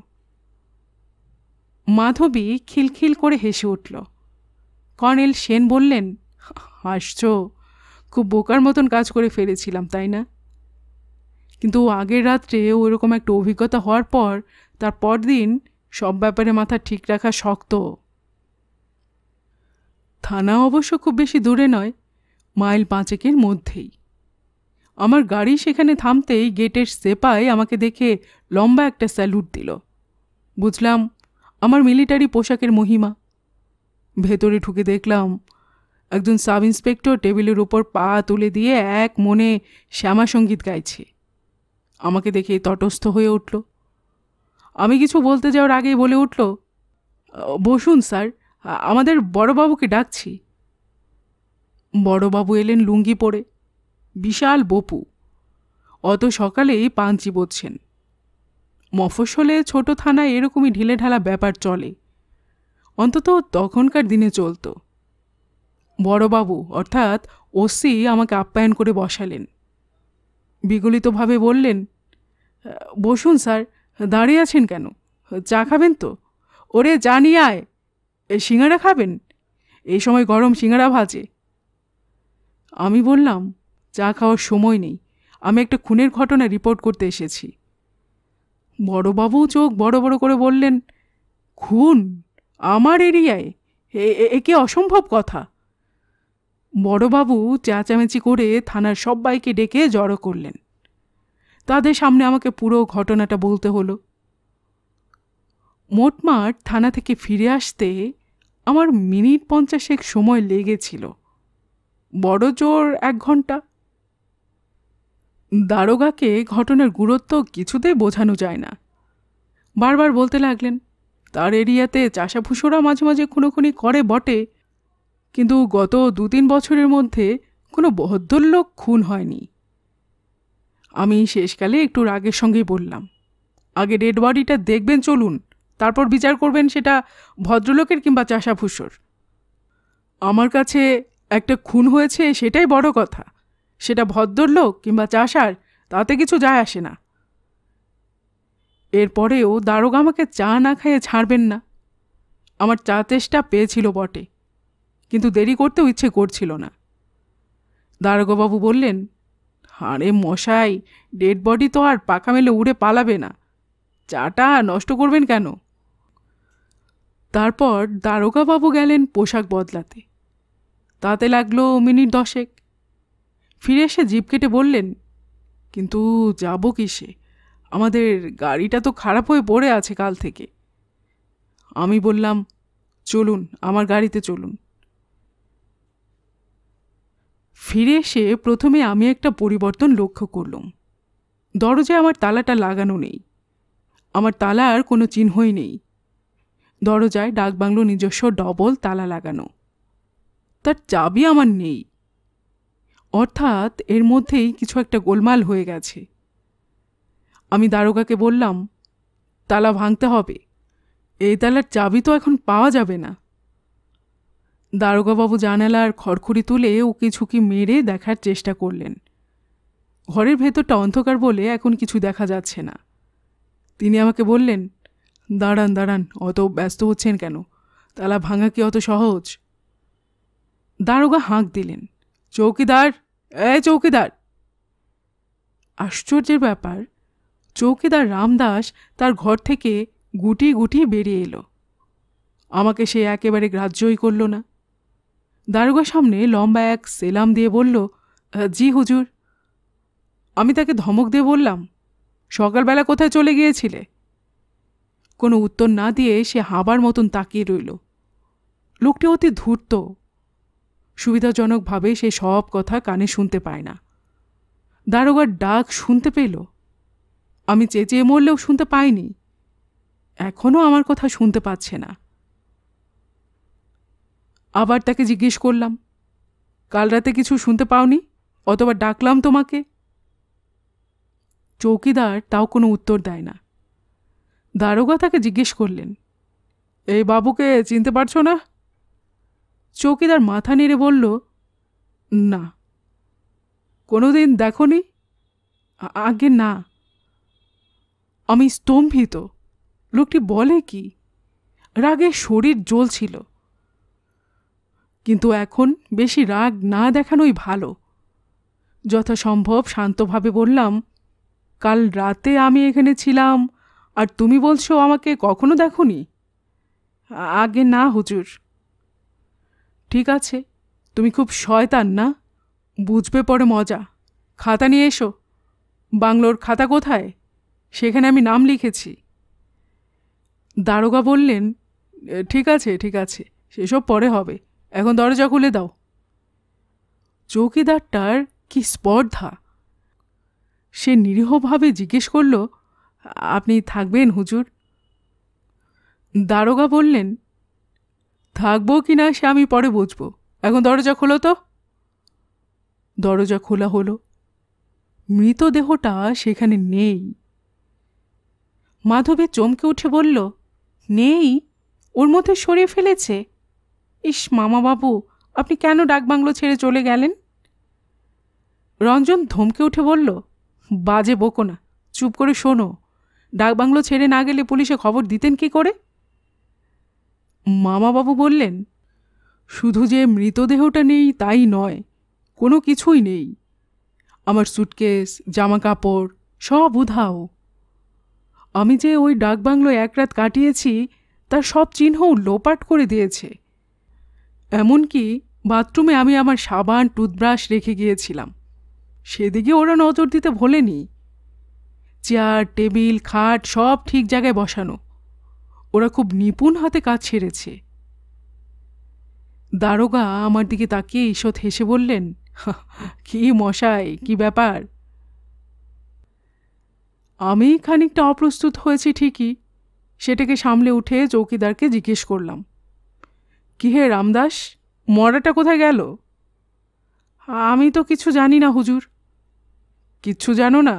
Speaker 1: মাধবী খিলখিল করে হেসে উঠল কর্নেল সেন বললেন হাসছ খুব বোকার মতন কাজ করে ফেলেছিলাম তাই না কিন্তু আগের রাত্রে ওইরকম একটা অভিজ্ঞতা হওয়ার পর তার পরদিন সব ব্যাপারে মাথা ঠিক রাখা শক্ত থানা অবশ্য খুব বেশি দূরে নয় মাইল পাঁচেকের মধ্যেই আমার গাড়ি সেখানে থামতেই গেটের সেপায় আমাকে দেখে লম্বা একটা স্যালুট দিল বুঝলাম আমার মিলিটারি পোশাকের মহিমা ভেতরে ঢুকে দেখলাম একজন সাব ইন্সপেক্টর টেবিলের উপর পা তুলে দিয়ে এক মনে শ্যামা সঙ্গীত গাইছে আমাকে দেখে তটস্থ হয়ে উঠল আমি কিছু বলতে যাওয়ার আগেই বলে উঠল বসুন স্যার আমাদের বড়বাবুকে ডাকছি বড়বাবু এলেন লুঙ্গি পরে বিশাল বপু অত সকালেই পাঞ্চি বোধছেন মফস্বলে ছোট থানায় এরকমই ঢিলেঢালা ব্যাপার চলে অন্তত তখনকার দিনে চলতো বড়বাবু অর্থাৎ ওসি আমাকে আপ্যায়ন করে বসালেন বিগলিতভাবে বললেন বসুন স্যার দাঁড়িয়ে আছেন কেন চা খাবেন তো ওরে জানি আয় সিঙ্গারা খাবেন এই সময় গরম সিঙ্গারা ভাজে আমি বললাম চা খাওয়ার সময় নেই আমি একটা খুনের ঘটনা রিপোর্ট করতে এসেছি বড়বাবু চোখ বড় বড় করে বললেন খুন আমার এরিয়ায় এ একে অসম্ভব কথা বড়বাবু চেঁচামেচি করে থানার সবাইকে ডেকে জড়ো করলেন তাদের সামনে আমাকে পুরো ঘটনাটা বলতে হলো মোটমাট থানা থেকে ফিরে আসতে আমার মিনিট পঞ্চাশেক সময় লেগেছিল বড় জোর এক ঘন্টা দারোগাকে ঘটনার গুরুত্ব কিছুতে বোঝানো যায় না বারবার বলতে লাগলেন তার এরিয়াতে চাষাভুষোরা মাঝে মাঝে খুনোখুনি করে বটে কিন্তু গত দু তিন বছরের মধ্যে কোনো ভদ্রলোক খুন হয়নি আমি শেষকালে একটু রাগের সঙ্গেই বললাম আগে ডেড বডিটা দেখবেন চলুন তারপর বিচার করবেন সেটা ভদ্রলোকের কিংবা চাষাভুষোর আমার কাছে একটা খুন হয়েছে সেটাই বড় কথা সেটা ভদ্রলোক কিংবা চাষার তাতে কিছু যায় আসে না এরপরেও দারোগা আমাকে চা না খাইয়ে ছাড়বেন না আমার চা চেষ্টা পেয়েছিল বটে কিন্তু দেরি করতেও ইচ্ছে করছিল না দারোগাবু বললেন আরে মশাই ডেড বডি তো আর পাখা মেলে উড়ে পালাবে না চাটা নষ্ট করবেন কেন তারপর দারোগাবু গেলেন পোশাক বদলাতে তাতে লাগলো মিনিট দশেক ফিরে এসে জিপ কেটে বললেন কিন্তু যাবো কিসে আমাদের গাড়িটা তো খারাপ হয়ে পড়ে আছে কাল থেকে আমি বললাম চলুন আমার গাড়িতে চলুন ফিরে এসে প্রথমে আমি একটা পরিবর্তন লক্ষ্য করলাম দরজায় আমার তালাটা লাগানো নেই আমার তালার কোনো চিহ্নই নেই দরজায় ডাকবাংলো নিজস্ব ডবল তালা লাগানো তার চাবি আমার নেই অর্থাৎ এর মধ্যেই কিছু একটা গোলমাল হয়ে গেছে আমি দারোগাকে বললাম তালা ভাঙতে হবে এই তালার চাবি তো এখন পাওয়া যাবে না দারোগাবাবু জানালার খড়খড়ি তুলে ওকে ঝুঁকি মেরে দেখার চেষ্টা করলেন ঘরের ভেতরটা অন্ধকার বলে এখন কিছু দেখা যাচ্ছে না তিনি আমাকে বললেন দাঁড়ান দাঁড়ান অত ব্যস্ত হচ্ছেন কেন তালা ভাঙা কি অত সহজ দারোগা হাঁক দিলেন চৌকিদার এ চৌকিদার আশ্চর্যের ব্যাপার চৌকিদার রামদাস তার ঘর থেকে গুটি গুটি বেরিয়ে এলো আমাকে সে একেবারে গ্রাহ্যই করল না দারোগার সামনে লম্বা এক সেলাম দিয়ে বলল জি হুজুর আমি তাকে ধমক দিয়ে বললাম সকালবেলা কোথায় চলে গিয়েছিলে কোনো উত্তর না দিয়ে সে হাবার মতন তাকিয়ে রইল লোকটি অতি ধূর্ত সুবিধাজনকভাবে সে সব কথা কানে শুনতে পায় না দারোগার ডাক শুনতে পেল আমি চেঁচিয়ে মরলেও শুনতে পাইনি এখনও আমার কথা শুনতে পাচ্ছে না আবার তাকে জিজ্ঞেস করলাম কাল রাতে কিছু শুনতে পাওনি অথবা ডাকলাম তোমাকে চৌকিদার তাও কোনো উত্তর দেয় না দারোগা তাকে জিজ্ঞেস করলেন এই বাবুকে চিনতে পারছো না চৌকিদার মাথা নেড়ে বলল না কোনোদিন দেখনি আগে না আমি স্তম্ভিত লোকটি বলে কি রাগে শরীর জ্বলছিল কিন্তু এখন বেশি রাগ না দেখানোই ভালো যথাসম্ভব শান্তভাবে বললাম কাল রাতে আমি এখানে ছিলাম আর তুমি বলছো আমাকে কখনো দেখনি আগে না হুজুর ঠিক আছে তুমি খুব শয়তান না বুঝবে পরে মজা খাতা নিয়ে এসো বাংলোর খাতা কোথায় সেখানে আমি নাম লিখেছি দারোগা বললেন ঠিক আছে ঠিক আছে সেসব পরে হবে এখন দরজা খুলে দাও চৌকিদারটার কি স্পর্ধা সে নিরীহভাবে জিজ্ঞেস করল আপনি থাকবেন হুজুর দারোগা বললেন থাকবো কি না সে আমি পরে বুঝব এখন দরজা খোলো তো দরজা খোলা হলো মৃতদেহটা সেখানে নেই মাধবী চমকে উঠে বলল নেই ওর মধ্যে সরিয়ে ফেলেছে ইস মামাবাবু আপনি কেন ডাকবাংলো ছেড়ে চলে গেলেন রঞ্জন ধমকে উঠে বলল বাজে বকো না চুপ করে শোনো ডাকবাংলো ছেড়ে না গেলে পুলিশে খবর দিতেন কি করে মামাবাবু বললেন শুধু যে মৃতদেহটা নেই তাই নয় কোনো কিছুই নেই আমার সুটকেস জামা কাপড় সব উধাও আমি যে ওই ডাকবাংলো এক রাত কাটিয়েছি তার সব চিহ্ন লোপাট করে দিয়েছে এমনকি বাথরুমে আমি আমার সাবান টুথব্রাশ রেখে গিয়েছিলাম সেদিকে ওরা নজর দিতে ভোলেনি চেয়ার টেবিল খাট সব ঠিক জায়গায় বসানো ওরা খুব নিপুণ হাতে কাজ সেরেছে দারোগা আমার দিকে তাকিয়ে ঈষৎ হেসে বললেন কি মশাই কি ব্যাপার আমি খানিকটা অপ্রস্তুত হয়েছি ঠিকই সেটাকে সামলে উঠে চৌকিদারকে জিজ্ঞেস করলাম কি হে রামদাস মরাটা কোথায় গেল আমি তো কিছু জানি না হুজুর কিচ্ছু জানো না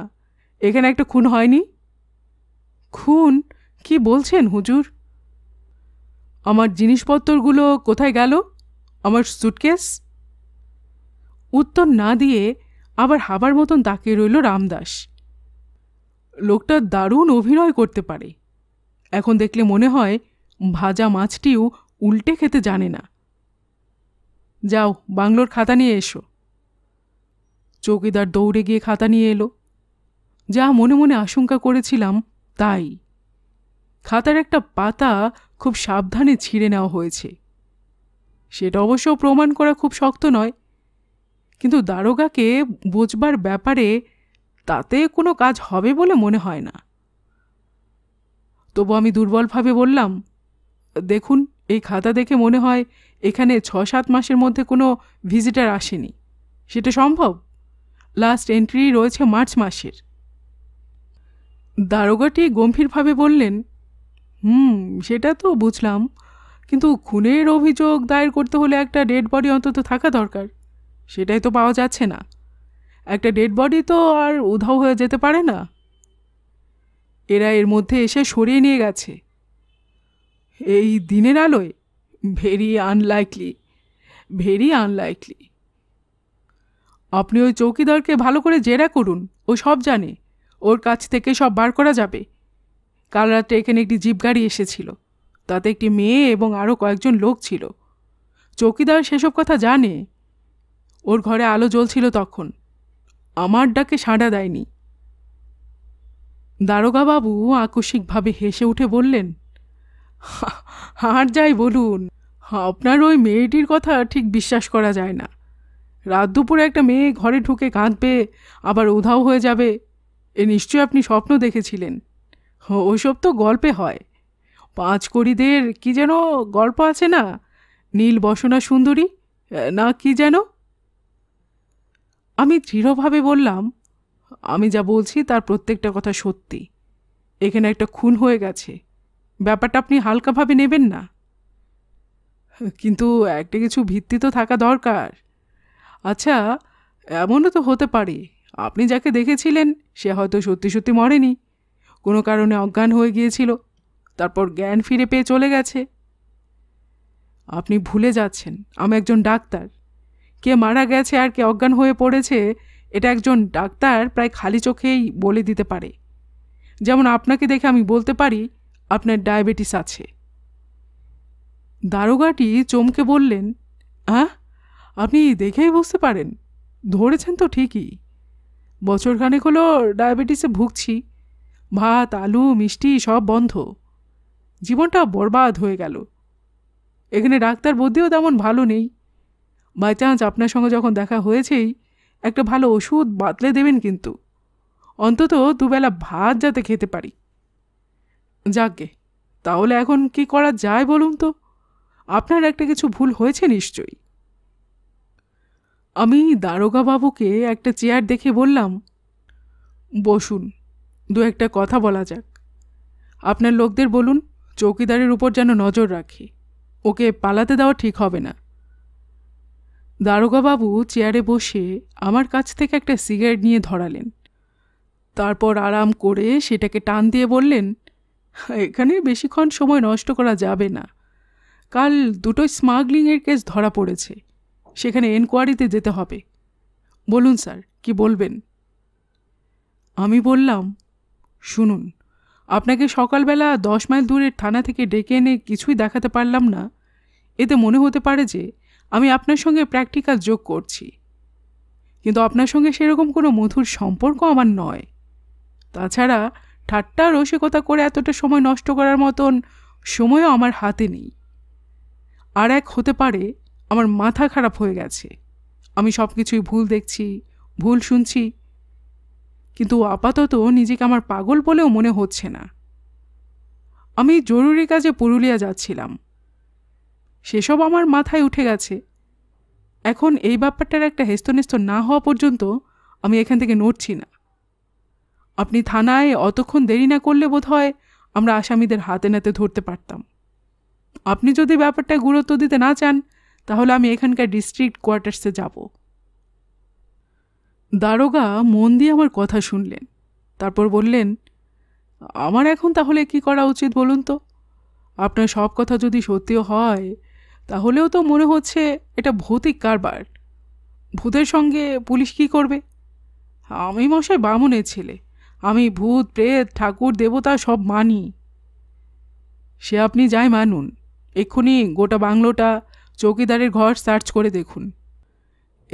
Speaker 1: এখানে একটা খুন হয়নি খুন কি বলছেন হুজুর আমার জিনিসপত্রগুলো কোথায় গেল আমার সুটকেস উত্তর না দিয়ে আবার হাবার মতন তাকিয়ে রইল রামদাস লোকটা দারুণ অভিনয় করতে পারে এখন দেখলে মনে হয় ভাজা মাছটিও উল্টে খেতে জানে না যাও বাংলোর খাতা নিয়ে এসো চৌকিদার দৌড়ে গিয়ে খাতা নিয়ে এলো যা মনে মনে আশঙ্কা করেছিলাম তাই খাতার একটা পাতা খুব সাবধানে ছিঁড়ে নেওয়া হয়েছে সেটা অবশ্য প্রমাণ করা খুব শক্ত নয় কিন্তু দারোগাকে বোঝবার ব্যাপারে তাতে কোনো কাজ হবে বলে মনে হয় না তবু আমি দুর্বলভাবে বললাম দেখুন এই খাতা দেখে মনে হয় এখানে ছ সাত মাসের মধ্যে কোনো ভিজিটার আসেনি সেটা সম্ভব লাস্ট এন্ট্রি রয়েছে মার্চ মাসের দারোগাটি গম্ভীরভাবে বললেন হুম সেটা তো বুঝলাম কিন্তু খুনের অভিযোগ দায়ের করতে হলে একটা ডেড বডি অন্তত থাকা দরকার সেটাই তো পাওয়া যাচ্ছে না একটা ডেড বডি তো আর উধাও হয়ে যেতে পারে না এরা এর মধ্যে এসে সরিয়ে নিয়ে গেছে এই দিনের আলোয় ভেরি আনলাইকলি ভেরি আনলাইকলি আপনি ওই চৌকিদারকে ভালো করে জেরা করুন ও সব জানে ওর কাছ থেকে সব বার করা যাবে কাল রাতে এখানে একটি জিপ গাড়ি এসেছিল তাতে একটি মেয়ে এবং আরও কয়েকজন লোক ছিল চৌকিদার সেসব কথা জানে ওর ঘরে আলো জ্বলছিল তখন আমার ডাকে সাঁটা দেয়নি দারোগাবাবু আকস্মিকভাবে হেসে উঠে বললেন আর যাই বলুন আপনার ওই মেয়েটির কথা ঠিক বিশ্বাস করা যায় না রাত দুপুরে একটা মেয়ে ঘরে ঢুকে কাঁদবে আবার উধাও হয়ে যাবে এ নিশ্চয়ই আপনি স্বপ্ন দেখেছিলেন ওইসব তো গল্পে হয় পাঁচ করিদের কি যেন গল্প আছে না নীল বসনা সুন্দরী না কি যেন আমি দৃঢ়ভাবে বললাম আমি যা বলছি তার প্রত্যেকটা কথা সত্যি এখানে একটা খুন হয়ে গেছে ব্যাপারটা আপনি হালকাভাবে নেবেন না কিন্তু একটা কিছু ভিত্তি তো থাকা দরকার আচ্ছা এমনও তো হতে পারে আপনি যাকে দেখেছিলেন সে হয়তো সত্যি সত্যি মরেনি কোনো কারণে অজ্ঞান হয়ে গিয়েছিল তারপর জ্ঞান ফিরে পেয়ে চলে গেছে আপনি ভুলে যাচ্ছেন আমি একজন ডাক্তার কে মারা গেছে আর কে অজ্ঞান হয়ে পড়েছে এটা একজন ডাক্তার প্রায় খালি চোখেই বলে দিতে পারে যেমন আপনাকে দেখে আমি বলতে পারি আপনার ডায়াবেটিস আছে দারোগাটি চমকে বললেন হ্যাঁ আপনি দেখেই বুঝতে পারেন ধরেছেন তো ঠিকই বছরখানেক হলো ডায়াবেটিসে ভুগছি ভাত আলু মিষ্টি সব বন্ধ জীবনটা বরবাদ হয়ে গেল এখানে ডাক্তার বদ্যিও তেমন ভালো নেই বাই চান্স আপনার সঙ্গে যখন দেখা হয়েছেই একটা ভালো ওষুধ বাতলে দেবেন কিন্তু অন্তত দুবেলা ভাত যাতে খেতে পারি যাকে তাহলে এখন কি করা যায় বলুন তো আপনার একটা কিছু ভুল হয়েছে নিশ্চয়ই আমি দারোগাবাবুকে একটা চেয়ার দেখে বললাম বসুন দু একটা কথা বলা যাক আপনার লোকদের বলুন চৌকিদারের উপর যেন নজর রাখে ওকে পালাতে দেওয়া ঠিক হবে না দারোগাবাবু চেয়ারে বসে আমার কাছ থেকে একটা সিগারেট নিয়ে ধরালেন তারপর আরাম করে সেটাকে টান দিয়ে বললেন এখানে বেশিক্ষণ সময় নষ্ট করা যাবে না কাল দুটো স্মাগলিংয়ের কেস ধরা পড়েছে সেখানে এনকোয়ারিতে যেতে হবে বলুন স্যার কি বলবেন আমি বললাম শুনুন আপনাকে সকালবেলা দশ মাইল দূরের থানা থেকে ডেকে এনে কিছুই দেখাতে পারলাম না এতে মনে হতে পারে যে আমি আপনার সঙ্গে প্র্যাকটিক্যাল যোগ করছি কিন্তু আপনার সঙ্গে সেরকম কোনো মধুর সম্পর্ক আমার নয় তাছাড়া ঠাট্টা রসিকতা করে এতটা সময় নষ্ট করার মতন সময়ও আমার হাতে নেই আর এক হতে পারে আমার মাথা খারাপ হয়ে গেছে আমি সব কিছুই ভুল দেখছি ভুল শুনছি কিন্তু আপাতত নিজেকে আমার পাগল বলেও মনে হচ্ছে না আমি জরুরি কাজে পুরুলিয়া যাচ্ছিলাম সেসব আমার মাথায় উঠে গেছে এখন এই ব্যাপারটার একটা হেস্তনেস্ত না হওয়া পর্যন্ত আমি এখান থেকে নড়ছি না আপনি থানায় অতক্ষণ দেরি না করলে বোধ হয় আমরা আসামিদের হাতে নাতে ধরতে পারতাম আপনি যদি ব্যাপারটা গুরুত্ব দিতে না চান তাহলে আমি এখানকার ডিস্ট্রিক্ট কোয়ার্টার্সে যাব দারোগা মন দিয়ে আমার কথা শুনলেন তারপর বললেন আমার এখন তাহলে কি করা উচিত বলুন তো আপনার সব কথা যদি সত্যিও হয় তাহলেও তো মনে হচ্ছে এটা ভৌতিক কারবার ভূতের সঙ্গে পুলিশ কি করবে আমি মশাই বামনের ছেলে আমি ভূত প্রেত ঠাকুর দেবতা সব মানি সে আপনি যাই মানুন এক্ষুনি গোটা বাংলোটা চৌকিদারের ঘর সার্চ করে দেখুন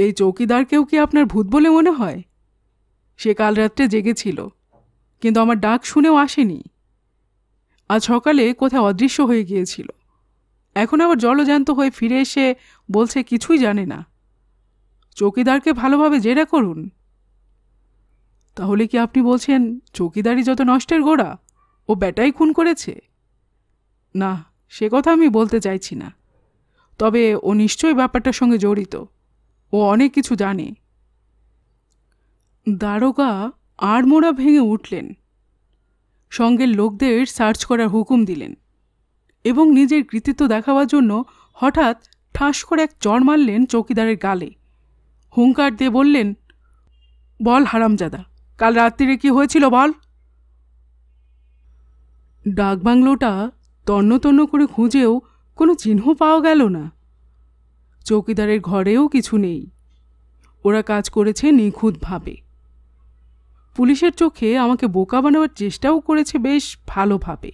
Speaker 1: এই চৌকিদারকেও কি আপনার ভূত বলে মনে হয় সে কাল রাত্রে জেগেছিল কিন্তু আমার ডাক শুনেও আসেনি আজ সকালে কোথায় অদৃশ্য হয়ে গিয়েছিল এখন আবার জলজ্যান্ত হয়ে ফিরে এসে বলছে কিছুই জানে না চৌকিদারকে ভালোভাবে জেরা করুন তাহলে কি আপনি বলছেন চৌকিদারি যত নষ্টের গোড়া ও বেটাই খুন করেছে না সে কথা আমি বলতে চাইছি না তবে ও নিশ্চয়ই ব্যাপারটার সঙ্গে জড়িত ও অনেক কিছু জানে দারোগা আড়মোড়া ভেঙে উঠলেন সঙ্গে লোকদের সার্চ করার হুকুম দিলেন এবং নিজের কৃতিত্ব দেখাবার জন্য হঠাৎ ঠাস করে এক চড় মারলেন চৌকিদারের গালে হুঙ্কার দিয়ে বললেন বল হারামজাদা কাল রাত্রিরে কি হয়েছিল বল ডাকবাংলোটা তন্ন তন্ন করে খুঁজেও কোনো চিহ্ন পাওয়া গেল না চৌকিদারের ঘরেও কিছু নেই ওরা কাজ করেছে নিখুঁতভাবে পুলিশের চোখে আমাকে বোকা বানাবার চেষ্টাও করেছে বেশ ভালোভাবে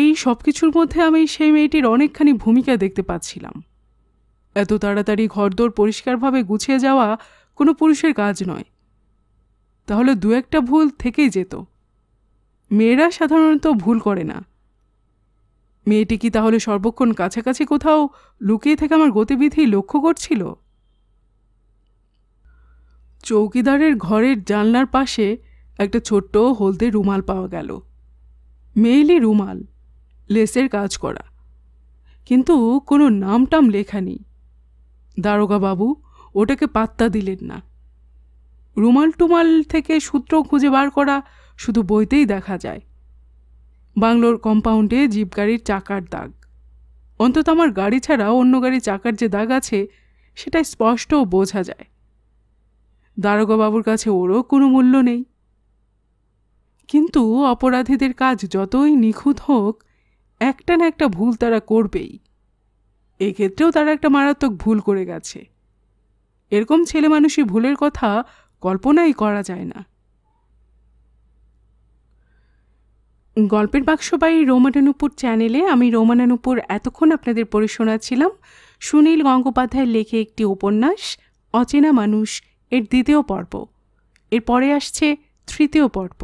Speaker 1: এই সব কিছুর মধ্যে আমি সেই মেয়েটির অনেকখানি ভূমিকা দেখতে পাচ্ছিলাম এত তাড়াতাড়ি ঘরদোর পরিষ্কারভাবে গুছিয়ে যাওয়া কোনো পুরুষের কাজ নয় তাহলে দু একটা ভুল থেকেই যেত মেয়েরা সাধারণত ভুল করে না মেয়েটি কি তাহলে সর্বক্ষণ কাছাকাছি কোথাও লুকিয়ে থেকে আমার গতিবিধি লক্ষ্য করছিল চৌকিদারের ঘরের জানলার পাশে একটা ছোট্ট হলদে রুমাল পাওয়া গেল মেইলি রুমাল লেসের কাজ করা কিন্তু কোনো নামটাম লেখা নেই দারোগাবাবু ওটাকে পাত্তা দিলেন না রুমাল টুমাল থেকে সূত্র খুঁজে বার করা শুধু বইতেই দেখা যায় বাংলোর কম্পাউন্ডে জিপ গাড়ির চাকার দাগ অন্তত আমার গাড়ি ছাড়া অন্য গাড়ি চাকার যে দাগ আছে সেটা স্পষ্ট বোঝা যায় দারোগাবাবুর কাছে ওরও কোনো মূল্য নেই কিন্তু অপরাধীদের কাজ যতই নিখুঁত হোক একটা না একটা ভুল তারা করবেই এক্ষেত্রেও তারা একটা মারাত্মক ভুল করে গেছে এরকম ছেলে মানুষই ভুলের কথা কল্পনাই করা যায় না গল্পের বাক্স বাই রোমানানুপুর চ্যানেলে আমি রোমানানুপুর এতক্ষণ আপনাদের পড়ে শোনাচ্ছিলাম সুনীল গঙ্গোপাধ্যায়ের লেখে একটি উপন্যাস অচেনা মানুষ এর দ্বিতীয় পর্ব এর পরে আসছে তৃতীয় পর্ব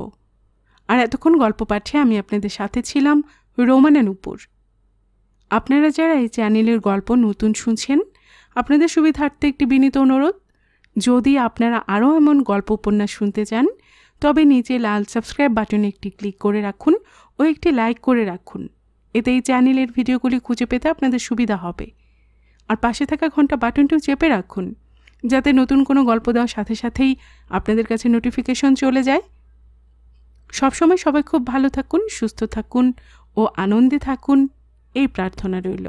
Speaker 1: আর এতক্ষণ গল্প পাঠে আমি আপনাদের সাথে ছিলাম রোমানানুপুর আপনারা যারা এই চ্যানেলের গল্প নতুন শুনছেন আপনাদের সুবিধার্থে একটি বিনীত অনুরোধ যদি আপনারা আরও এমন গল্প উপন্যাস শুনতে চান তবে নিচে লাল সাবস্ক্রাইব বাটনে একটি ক্লিক করে রাখুন ও একটি লাইক করে রাখুন এতে এই চ্যানেলের ভিডিওগুলি খুঁজে পেতে আপনাদের সুবিধা হবে আর পাশে থাকা ঘন্টা বাটনটিও চেপে রাখুন যাতে নতুন কোনো গল্প দেওয়ার সাথে সাথেই আপনাদের কাছে নোটিফিকেশন চলে যায় সবসময় সবাই খুব ভালো থাকুন সুস্থ থাকুন ও আনন্দে থাকুন এই প্রার্থনা রইল